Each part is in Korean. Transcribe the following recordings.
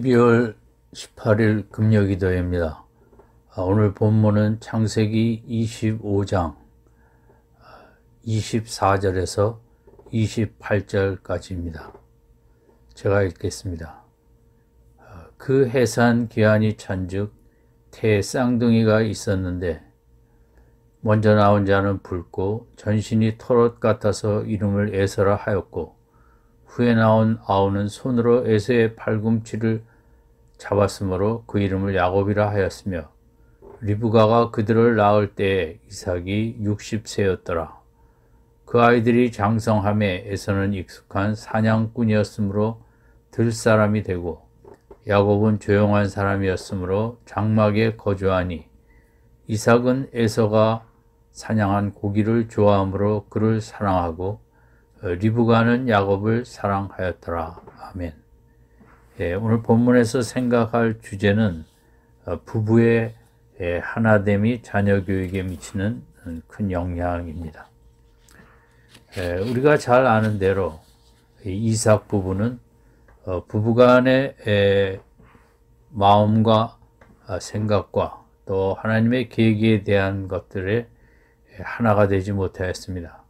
12월 18일 금요기도입니다. 아, 오늘 본문은 창세기 25장 24절에서 아, 28절까지입니다. 제가 읽겠습니다. 아, 그 해산 기한이 찬즉 태 쌍둥이가 있었는데 먼저 나온 자는 붉고 전신이 털옷 같아서 이름을 에서라 하였고 후에 나온 아우는 손으로 에서의 팔꿈치를 잡았으므로 그 이름을 야곱이라 하였으며 리브가가 그들을 낳을 때에 이삭이 60세였더라. 그 아이들이 장성함에 에서는 익숙한 사냥꾼이었으므로 들 사람이 되고 야곱은 조용한 사람이었으므로 장막에 거주하니 이삭은 에서가 사냥한 고기를 좋아하므로 그를 사랑하고 어, 리브가는 야곱을 사랑하였더라. 아멘. 예, 오늘 본문에서 생각할 주제는 어, 부부의 예, 하나됨이 자녀 교육에 미치는 음, 큰 영향입니다. 예, 우리가 잘 아는 대로 이삭 부부는 어, 부부간의 예, 마음과 아, 생각과 또 하나님의 계기에 대한 것들에 하나가 되지 못하였습니다.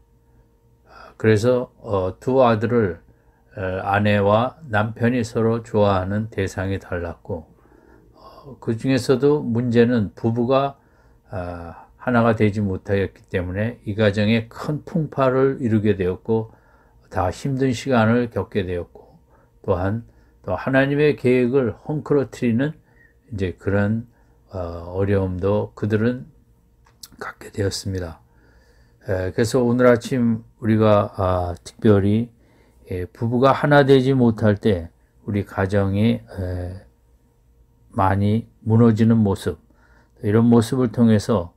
그래서 어, 두 아들을 아내와 남편이 서로 좋아하는 대상이 달랐고 어, 그 중에서도 문제는 부부가 어, 하나가 되지 못하였기 때문에 이 가정에 큰 풍파를 이루게 되었고 다 힘든 시간을 겪게 되었고 또한 또 하나님의 계획을 헝클어트리는 이제 그런 어, 어려움도 그들은 갖게 되었습니다. 그래서 오늘 아침 우리가 아, 특별히 예, 부부가 하나 되지 못할 때 우리 가정이 에, 많이 무너지는 모습 이런 모습을 통해서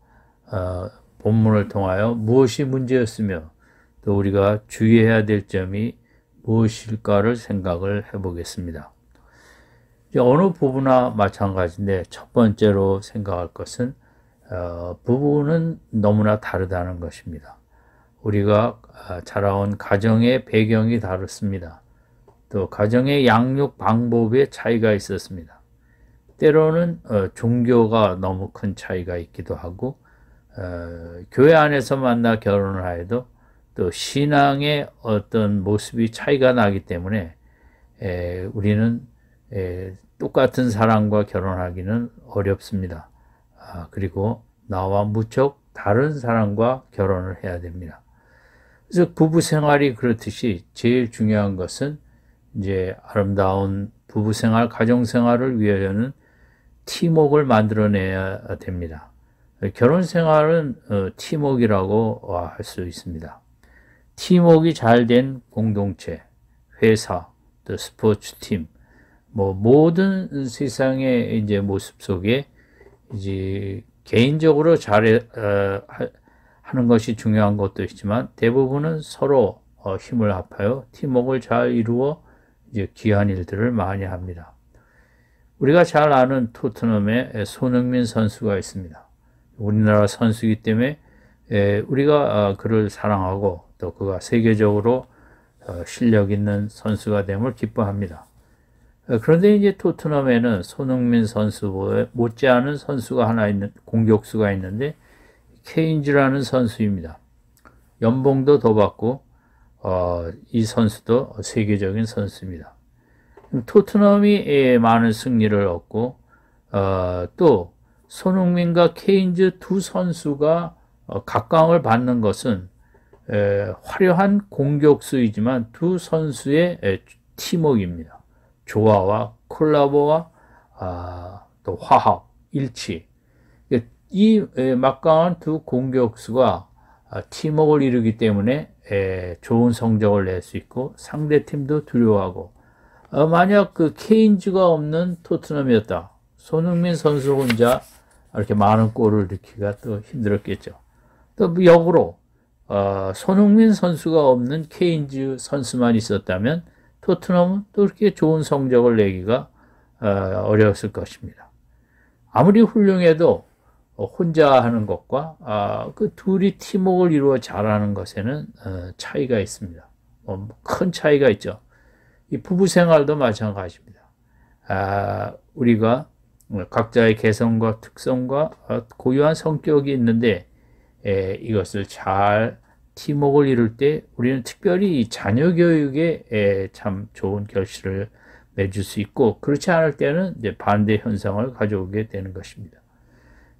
어, 본문을 통하여 무엇이 문제였으며 또 우리가 주의해야 될 점이 무엇일까를 생각을 해보겠습니다. 어느 부부나 마찬가지인데 첫 번째로 생각할 것은 어, 부부는 너무나 다르다는 것입니다. 우리가 아, 자라온 가정의 배경이 다릅습니다. 또 가정의 양육 방법에 차이가 있었습니다. 때로는 어, 종교가 너무 큰 차이가 있기도 하고 어, 교회 안에서 만나 결혼을 하도또 신앙의 어떤 모습이 차이가 나기 때문에 우리는 똑같은 사람과 결혼하기는 어렵습니다. 아, 그리고 나와 무척 다른 사람과 결혼을 해야 됩니다. 그래서 부부 생활이 그렇듯이 제일 중요한 것은 이제 아름다운 부부 생활, 가정 생활을 위하여는 팀웍을 만들어내야 됩니다. 결혼 생활은 어, 팀웍이라고 할 수 있습니다. 팀웍이 잘 된 공동체, 회사, 또 스포츠 팀, 뭐 모든 세상의 이제 모습 속에 이제 개인적으로 잘 어, 하는 것이 중요한 것도 있지만 대부분은 서로 어, 힘을 합하여 팀웍을 잘 이루어 이제 귀한 일들을 많이 합니다. 우리가 잘 아는 토트넘의 손흥민 선수가 있습니다. 우리나라 선수이기 때문에 우리가 어, 그를 사랑하고 또 그가 세계적으로 어, 실력 있는 선수가 됨을 기뻐합니다. 그런데 이제 토트넘에는 손흥민 선수 못지않은 선수가 하나 있는 공격수가 있는데 케인즈라는 선수입니다. 연봉도 더 받고 어, 이 선수도 세계적인 선수입니다. 토트넘이 예, 많은 승리를 얻고 어, 또 손흥민과 케인즈 두 선수가 각광을 어, 받는 것은 에, 화려한 공격수이지만 두 선수의 에, 팀워크입니다. 조화와 콜라보와 아, 또 화합, 일치 이 막강한 두 공격수가 아, 팀웍을 이루기 때문에 좋은 성적을 낼 수 있고 상대 팀도 두려워하고 어, 만약 그 케인즈가 없는 토트넘이었다. 손흥민 선수 혼자 이렇게 많은 골을 넣기가 또 힘들었겠죠. 또 뭐 역으로 어, 손흥민 선수가 없는 케인즈 선수만 있었다면 토트넘은 또 이렇게 좋은 성적을 내기가 어, 어려웠을 것입니다. 아무리 훌륭해도 어, 혼자 하는 것과 아, 그 둘이 팀웍을 이루어 잘하는 것에는 어, 차이가 있습니다. 어, 큰 차이가 있죠. 이 부부 생활도 마찬가지입니다. 아, 우리가 각자의 개성과 특성과 어, 고유한 성격이 있는데 에, 예, 이것을 잘 팀웍을 이룰 때 우리는 특별히 자녀 교육에 에, 예, 참 좋은 결실을 맺을 수 있고 그렇지 않을 때는 이제 반대 현상을 가져오게 되는 것입니다.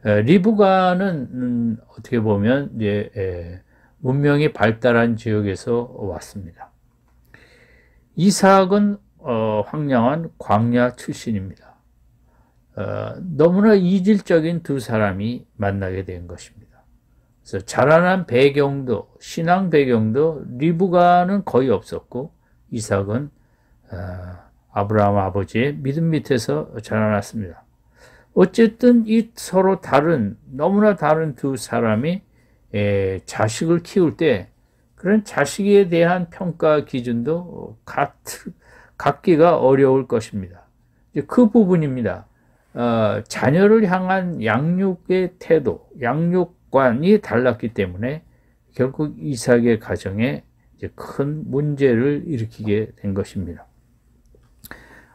리브가는 음, 어떻게 보면 이제 문명이 발달한 지역에서 왔습니다. 이삭은 어, 황량한 광야 출신입니다. 어, 너무나 이질적인 두 사람이 만나게 된 것입니다. 그래서 자라난 배경도 신앙 배경도 리브가는 거의 없었고 이삭은 어, 아브라함 아버지의 믿음 밑에서 자라났습니다. 어쨌든 이 서로 다른 너무나 다른 두 사람이 에, 자식을 키울 때 그런 자식에 대한 평가 기준도 같, 같기가 어려울 것입니다. 이제 그 부분입니다. 어, 자녀를 향한 양육의 태도, 양육관이 달랐기 때문에 결국 이삭의 가정에 큰 문제를 일으키게 된 것입니다.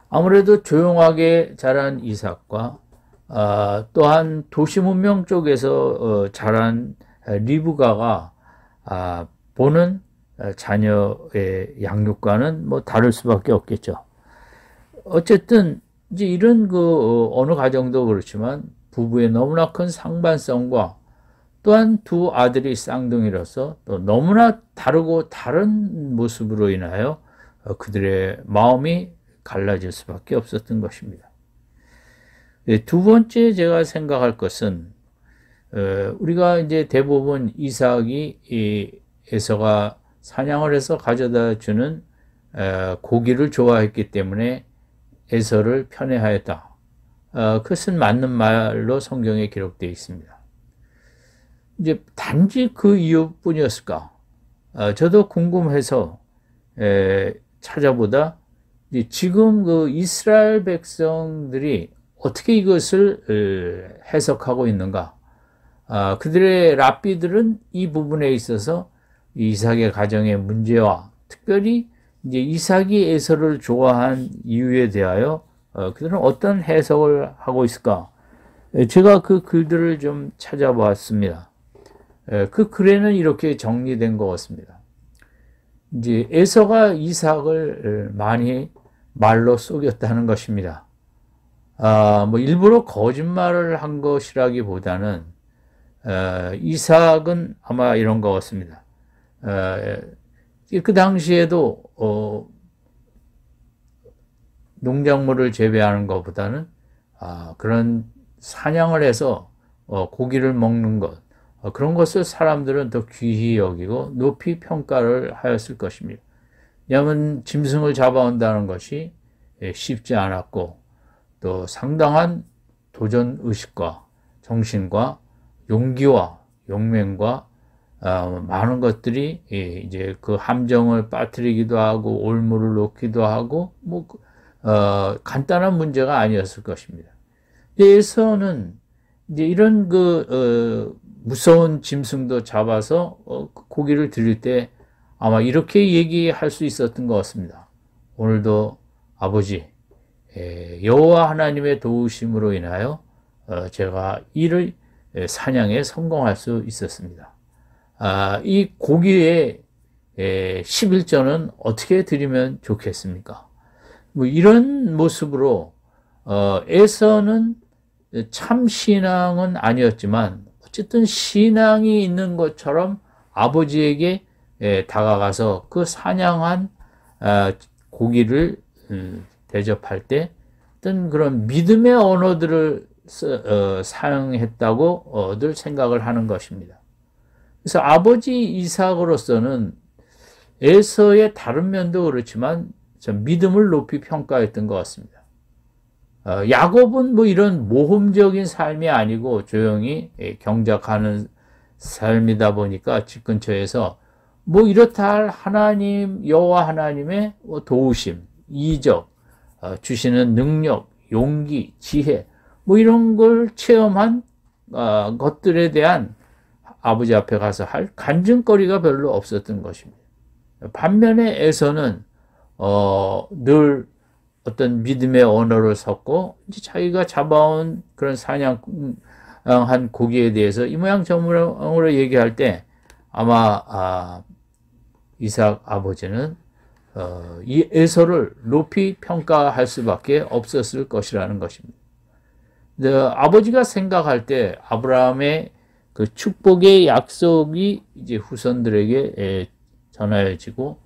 아무래도 조용하게 자란 이삭과 어, 또한 도시 문명 쪽에서 어, 자란 리브가가 아, 보는 자녀의 양육과는 뭐 다를 수밖에 없겠죠. 어쨌든 이제 이런 그 어, 어느 가정도 그렇지만 부부의 너무나 큰 상반성과 또한 두 아들이 쌍둥이로서 또 너무나 다르고 다른 모습으로 인하여 어, 그들의 마음이 갈라질 수밖에 없었던 것입니다. 예, 두 번째 제가 생각할 것은 어, 우리가 이제 대부분 이삭이 에서가 사냥을 해서 가져다 주는 어, 고기를 좋아했기 때문에 에서를 편애하였다. 어, 그것은 맞는 말로 성경에 기록되어 있습니다. 이제 단지 그 이유뿐이었을까? 저도 궁금해서 찾아보다 지금 그 이스라엘 백성들이 어떻게 이것을 해석하고 있는가? 아, 그들의 랍비들은 이 부분에 있어서 이삭의 가정의 문제와 특별히 이제 이삭이 에서를 좋아한 이유에 대하여 어, 그들은 어떤 해석을 하고 있을까? 제가 그 글들을 좀 찾아봤습니다. 그 글에는 이렇게 정리된 것 같습니다. 이제 에서가 이삭을 많이 말로 속였다는 것입니다. 아, 뭐 일부러 거짓말을 한 것이라기보다는 어, 이삭은 아마 이런 것 같습니다. 어, 그 당시에도 어, 농작물을 재배하는 것보다는 아, 그런 사냥을 해서 어, 고기를 먹는 것 어, 그런 것을 사람들은 더 귀히 여기고 높이 평가를 하였을 것입니다. 왜냐하면 짐승을 잡아온다는 것이 예, 쉽지 않았고 또 상당한 도전 의식과 정신과 용기와 용맹과 어, 많은 것들이 예, 이제 그 함정을 빠뜨리기도 하고 올무를 놓기도 하고 뭐 그, 어, 간단한 문제가 아니었을 것입니다. 예서는 이제 이런 그 어, 무서운 짐승도 잡아서 어, 그 고기를 들일 때 아마 이렇게 얘기할 수 있었던 것 같습니다. 오늘도 아버지 예, 여호와 하나님의 도우심으로 인하여 어, 제가 이를 예, 사냥에 성공할 수 있었습니다. 아, 이 고기의 11전은 예, 어떻게 드리면 좋겠습니까? 뭐 이런 모습으로 어, 에서는 참 신앙은 아니었지만 어쨌든 신앙이 있는 것처럼 아버지에게 다가가서 그 사냥한 아, 고기를 음, 대접할 때 어떤 그런 믿음의 언어들을 어, 사용했다고들 생각을 하는 것입니다. 그래서 아버지 이삭으로서는 에서의 다른 면도 그렇지만 믿음을 높이 평가했던 것 같습니다. 어, 야곱은 뭐 이런 모험적인 삶이 아니고 조용히 예, 경작하는 삶이다 보니까 집 근처에서 뭐 이렇다 할 하나님 여호와 하나님의 뭐 도우심 이적 어, 주시는 능력, 용기, 지혜 뭐 이런 걸 체험한 어, 것들에 대한 아버지 앞에 가서 할 간증거리가 별로 없었던 것입니다. 반면에 에서는 어, 늘 어떤 믿음의 언어를 섞고 이제 자기가 잡아온 그런 사냥한 고기에 대해서 이 모양 저 모양으로 얘기할 때 아마 아, 이삭 아버지는 어, 이 에서를 높이 평가할 수밖에 없었을 것이라는 것입니다. 아버지가 생각할 때 아브라함의 그 축복의 약속이 이제 후손들에게 예, 전하여지고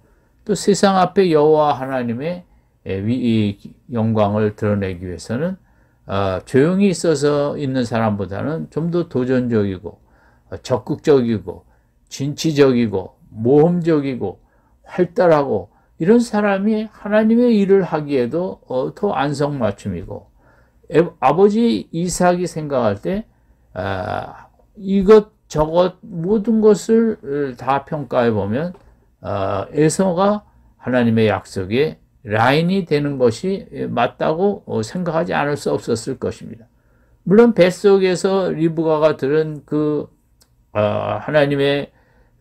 또 세상 앞에 여호와 하나님의 예, 영광을 드러내기 위해서는 아, 조용히 있어서 있는 사람보다는 좀 더 도전적이고 어, 적극적이고 진취적이고 모험적이고 활달하고 이런 사람이 하나님의 일을 하기에도 어, 더 안성맞춤이고 아버지 이삭이 생각할 때 아, 이것 저것 모든 것을 어, 다 평가해 보면 아, 에서가 하나님의 약속에 라인이 되는 것이 예, 맞다고 어, 생각하지 않을 수 없었을 것입니다. 물론 뱃속에서 리브가가 들은 그 아, 하나님의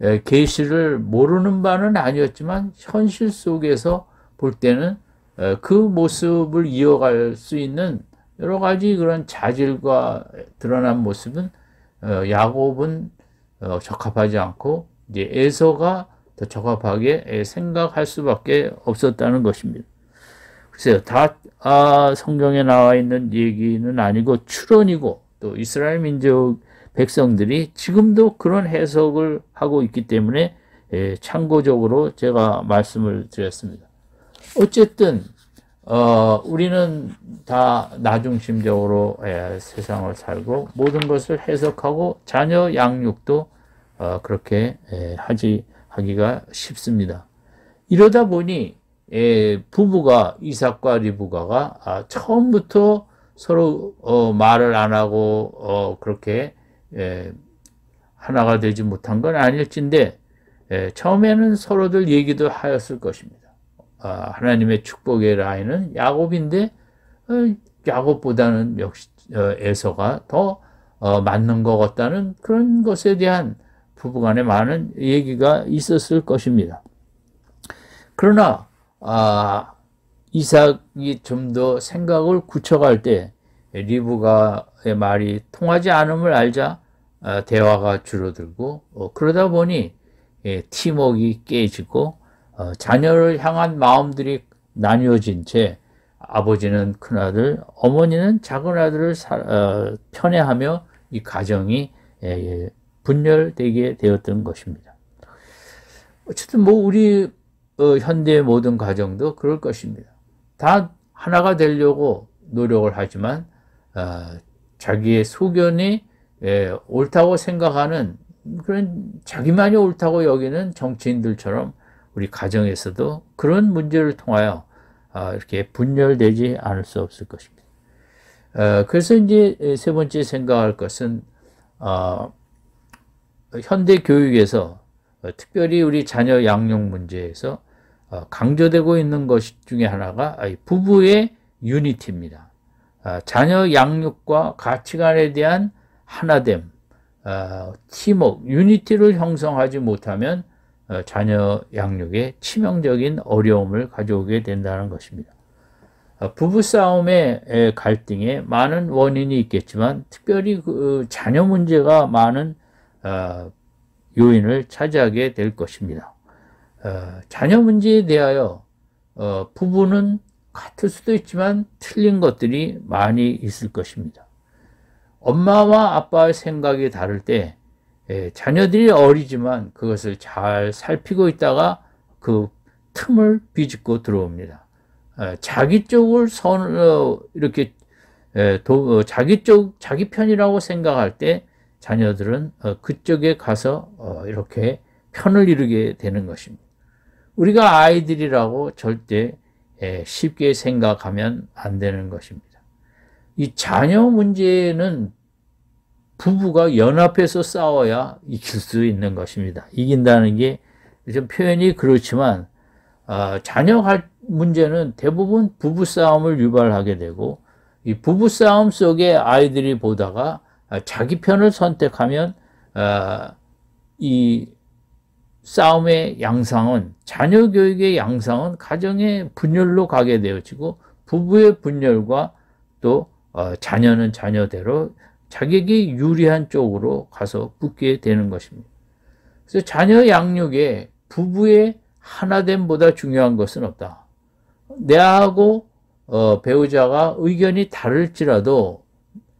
예, 계시를 모르는 바는 아니었지만 현실 속에서 볼 때는 예, 그 모습을 이어갈 수 있는 여러 가지 그런 자질과 드러난 모습은 어, 야곱은 어, 적합하지 않고 이제 에서가 더 적합하게 예, 생각할 수밖에 없었다는 것입니다. 글쎄요, 다 아, 성경에 나와 있는 얘기는 아니고 추론이고 또 이스라엘 민족 백성들이 지금도 그런 해석을 하고 있기 때문에 예, 참고적으로 제가 말씀을 드렸습니다. 어쨌든 어, 우리는 다 나중심적으로 예, 세상을 살고 모든 것을 해석하고 자녀 양육도 어, 그렇게 예, 하지 하기가 쉽습니다. 이러다 보니 예, 부부가 이삭과 리브가가 아, 처음부터 서로 어, 말을 안 하고 어, 그렇게 예, 하나가 되지 못한 건 아닐진데 예, 처음에는 서로들 얘기도 하였을 것입니다. 아, 하나님의 축복의 라인은 야곱인데 어, 야곱보다는 역시 어, 에서가 더 어, 맞는 것 같다는 그런 것에 대한 부부간에 많은 얘기가 있었을 것입니다. 그러나 아, 이삭이 좀 더 생각을 굳혀갈 때 리브가의 말이 통하지 않음을 알자 아, 대화가 줄어들고 어, 그러다 보니 예, 팀웍이 깨지고 어, 자녀를 향한 마음들이 나뉘어진 채 아버지는 큰아들, 어머니는 작은아들을 어, 편애하며 이 가정이 예, 예, 분열되게 되었던 것입니다. 어쨌든 뭐 우리 현대의 모든 가정도 그럴 것입니다. 다 하나가 되려고 노력을 하지만 자기의 소견이 예, 옳다고 생각하는 그런 자기만이 옳다고 여기는 정치인들처럼 우리 가정에서도 그런 문제를 통하여 아, 이렇게 분열되지 않을 수 없을 것입니다. 어, 그래서 이제 세 번째 생각할 것은 어, 현대 교육에서 어, 특별히 우리 자녀 양육 문제에서 강조되고 있는 것 중에 하나가 부부의 유니티입니다. 아, 자녀 양육과 가치관에 대한 하나됨, 어, 팀워크, 유니티를 형성하지 못하면 어, 자녀 양육에 치명적인 어려움을 가져오게 된다는 것입니다. 어, 부부싸움의 갈등에 많은 원인이 있겠지만 특별히 그 어, 자녀 문제가 많은 어, 요인을 차지하게 될 것입니다. 어, 자녀 문제에 대하여 어, 부부는 같을 수도 있지만 틀린 것들이 많이 있을 것입니다. 엄마와 아빠의 생각이 다를 때 예, 자녀들이 어리지만 그것을 잘 살피고 있다가 그 틈을 비집고 들어옵니다. 아, 자기 쪽을 선 예, 어, 이렇게 자기 쪽 자기 편이라고 생각할 때 자녀들은 어, 그쪽에 가서 어, 이렇게 편을 이루게 되는 것입니다. 우리가 아이들이라고 절대 예, 쉽게 생각하면 안 되는 것입니다. 이 자녀 문제는 부부가 연합해서 싸워야 이길 수 있는 것입니다. 이긴다는 게좀 표현이 그렇지만 아, 자녀 문제는 대부분 부부 싸움을 유발하게 되고 이 부부 싸움 속에 아이들이 보다가 아, 자기 편을 선택하면 아, 이 싸움의 양상은 자녀 교육의 양상은 가정의 분열로 가게 되어지고 부부의 분열과 또 어, 자녀는 자녀대로 자격이 유리한 쪽으로 가서 붙게 되는 것입니다. 그래서 자녀 양육에 부부의 하나됨보다 중요한 것은 없다. 내하고 어, 배우자가 의견이 다를지라도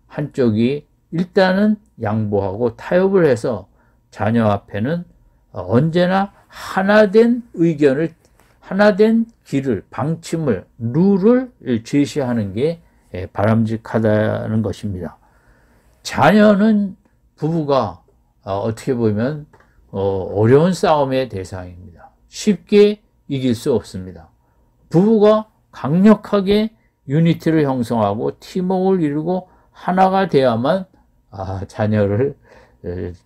한쪽이 일단은 양보하고 타협을 해서 자녀 앞에는 어, 언제나 하나된 의견을 하나된 길을 방침을 룰을 제시하는 게 예, 바람직하다는 것입니다. 자녀는 부부가 어, 어떻게 보면 어, 어려운 싸움의 대상입니다. 쉽게 이길 수 없습니다. 부부가 강력하게 유니티를 형성하고 팀워크를 이루고 하나가 돼야만 아, 자녀를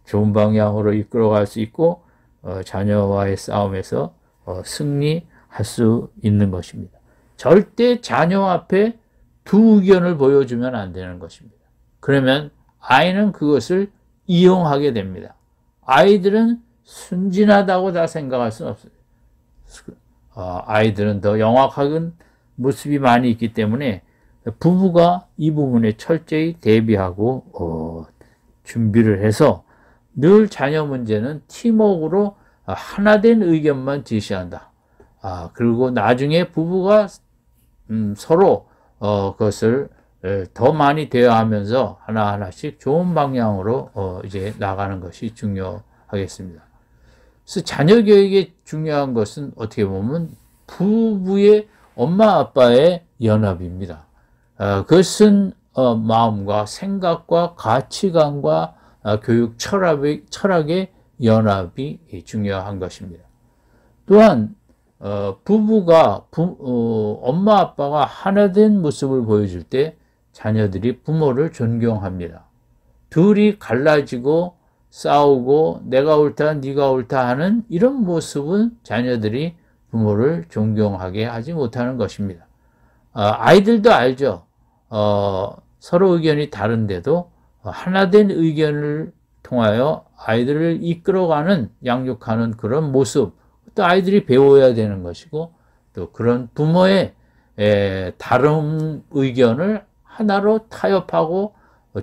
좋은 방향으로 이끌어갈 수 있고 어, 자녀와의 싸움에서 승리할 수 있는 것입니다. 절대 자녀 앞에 두 의견을 보여주면 안 되는 것입니다. 그러면 아이는 그것을 이용하게 됩니다. 아이들은 순진하다고 다 생각할 수는 없어요. 어, 아이들은 더 영악한 모습이 많이 있기 때문에 부부가 이 부분에 철저히 대비하고 어, 준비를 해서 늘 자녀 문제는 팀워크로 하나된 의견만 제시한다. 아, 그리고 나중에 부부가 음, 서로 어, 그것을 예, 더 많이 대화하면서 하나하나씩 좋은 방향으로 어 이제 나가는 것이 중요하겠습니다. 그래서 자녀 교육의 중요한 것은 어떻게 보면 부부의 엄마 아빠의 연합입니다. 어 그것은 어 마음과 생각과 가치관과 어 교육 철학의, 철학의 연합이 중요한 것입니다. 또한 어 부부가 부, 어 엄마 아빠가 하나 된 모습을 보여줄 때 자녀들이 부모를 존경합니다. 둘이 갈라지고 싸우고 내가 옳다 네가 옳다 하는 이런 모습은 자녀들이 부모를 존경하게 하지 못하는 것입니다. 어, 아이들도 알죠. 어, 서로 의견이 다른데도 하나된 의견을 통하여 아이들을 이끌어가는 양육하는 그런 모습 또 아이들이 배워야 되는 것이고 또 그런 부모의 에, 다른 의견을 하나로 타협하고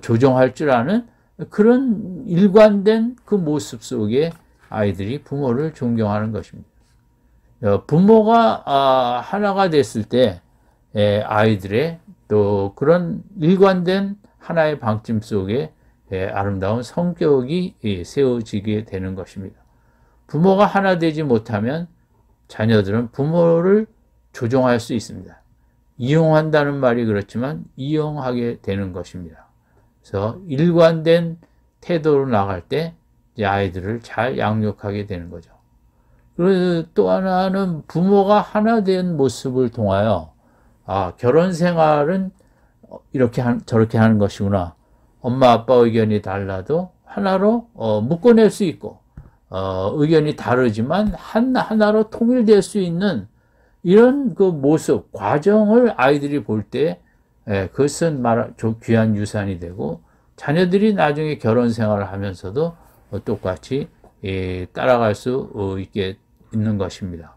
조정할 줄 아는 그런 일관된 그 모습 속에 아이들이 부모를 존경하는 것입니다. 어, 부모가 아, 하나가 됐을 때 예, 아이들의 또 그런 일관된 하나의 방침 속에 예, 아름다운 성격이 예, 세워지게 되는 것입니다. 부모가 하나 되지 못하면 자녀들은 부모를 조종할 수 있습니다. 이용한다는 말이 그렇지만 이용하게 되는 것입니다. 그래서 일관된 태도로 나갈 때 아이들을 잘 양육하게 되는 거죠. 그리고 또 하나는 부모가 하나 된 모습을 통하여 아 결혼 생활은 이렇게 한, 저렇게 하는 것이구나. 엄마 아빠 의견이 달라도 하나로 어, 묶어낼 수 있고 어, 의견이 다르지만 한 하나로 통일될 수 있는 이런 그 모습, 과정을 아이들이 볼 때, 예, 그것은 말, 귀한 유산이 되고, 자녀들이 나중에 결혼 생활을 하면서도 똑같이 예, 따라갈 수 어, 있게 있는 것입니다.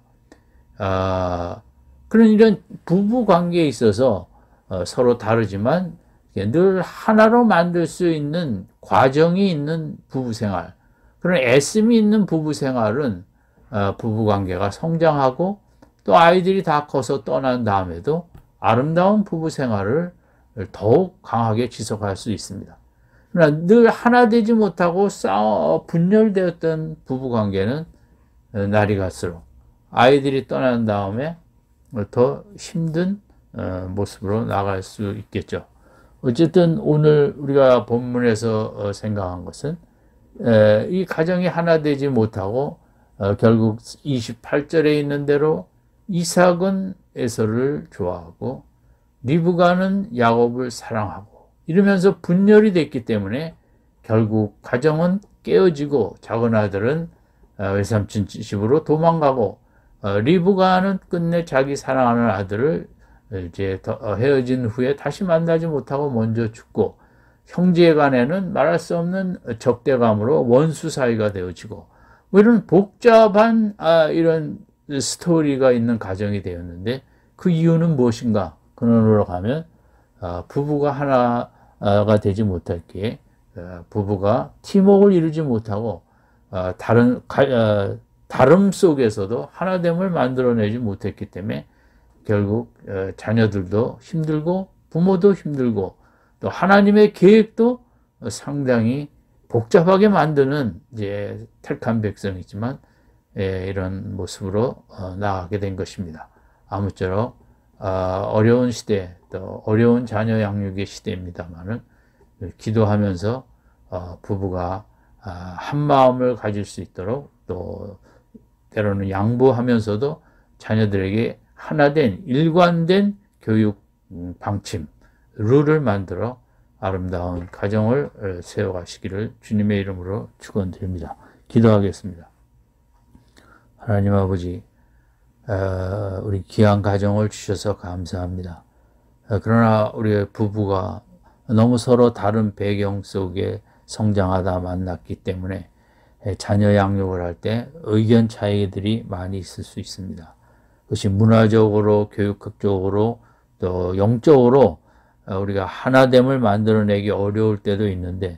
아, 그런 이런 부부 관계에 있어서 어, 서로 다르지만 늘 하나로 만들 수 있는 과정이 있는 부부 생활, 그런 애씀이 있는 부부 생활은 어, 부부 관계가 성장하고 또 아이들이 다 커서 떠난 다음에도 아름다운 부부 생활을 더욱 강하게 지속할 수 있습니다. 그러나 늘 하나 되지 못하고 싸워 분열되었던 부부 관계는 날이 갈수록 아이들이 떠난 다음에 더 힘든 어, 모습으로 나갈 수 있겠죠. 어쨌든 오늘 우리가 본문에서 어, 생각한 것은 이 가정이 하나 되지 못하고 어, 결국 28절에 있는 대로 이삭은 에서를 좋아하고 리브가는 야곱을 사랑하고 이러면서 분열이 됐기 때문에 결국 가정은 깨어지고 작은 아들은 어, 외삼촌 집으로 도망가고 어, 리브가는 끝내 자기 사랑하는 아들을 이제 어, 헤어진 후에 다시 만나지 못하고 먼저 죽고 형제 간에는 말할 수 없는 적대감으로 원수 사이가 되어지고 뭐 이런 복잡한 아, 이런 스토리가 있는 가정이 되었는데 그 이유는 무엇인가? 근원으로 가면 아, 부부가 하나가 되지 못할 게 아, 부부가 팀웍을 이루지 못하고 아, 다른 다름 속에서도 하나됨을 만들어내지 못했기 때문에 결국 어, 자녀들도 힘들고 부모도 힘들고 또 하나님의 계획도 상당히 복잡하게 만드는 이제 택한 백성이지만 예, 이런 모습으로 어, 나가게 된 것입니다. 아무쪼록 아, 어, 려운 시대, 또 어려운 자녀 양육의 시대입니다만은 기도하면서 어, 부부가 어, 한 마음을 가질 수 있도록 또 때로는 양보하면서도 자녀들에게 하나된 일관된 교육 음, 방침, 룰을 만들어 아름다운 가정을 어, 세워가시기를 주님의 이름으로 축원드립니다. 기도하겠습니다. 하나님 아버지, 어, 우리 귀한 가정을 주셔서 감사합니다. 어, 그러나 우리 부부가 너무 서로 다른 배경 속에 성장하다 만났기 때문에 자녀 양육을 할 때 의견 차이들이 많이 있을 수 있습니다. 그것이 문화적으로, 교육학적으로, 또 영적으로 어, 우리가 하나됨을 만들어내기 어려울 때도 있는데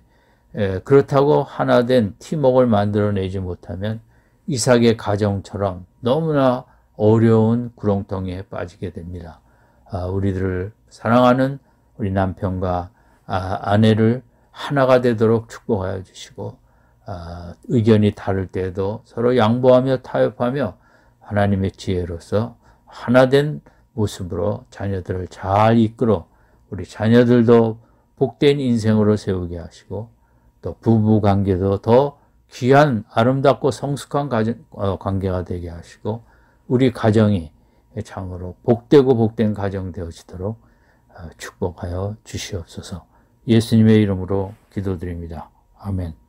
그렇다고 하나된 팀웍을 만들어내지 못하면 이삭의 가정처럼 너무나 어려운 구렁텅이에 빠지게 됩니다. 아, 우리들을 사랑하는 우리 남편과 아, 내를 하나가 되도록 축복하여 주시고 아, 의견이 다를 때에도 서로 양보하며 타협하며 하나님의 지혜로서 하나된 모습으로 자녀들을 잘 이끌어 우리 자녀들도 복된 인생으로 세우게 하시고 또 부부 관계도 더 귀한 아름답고 성숙한 가정, 어, 관계가 되게 하시고 우리 가정이 참으로 복되고 복된 가정 되어지도록 어, 축복하여 주시옵소서 예수님의 이름으로 기도드립니다. 아멘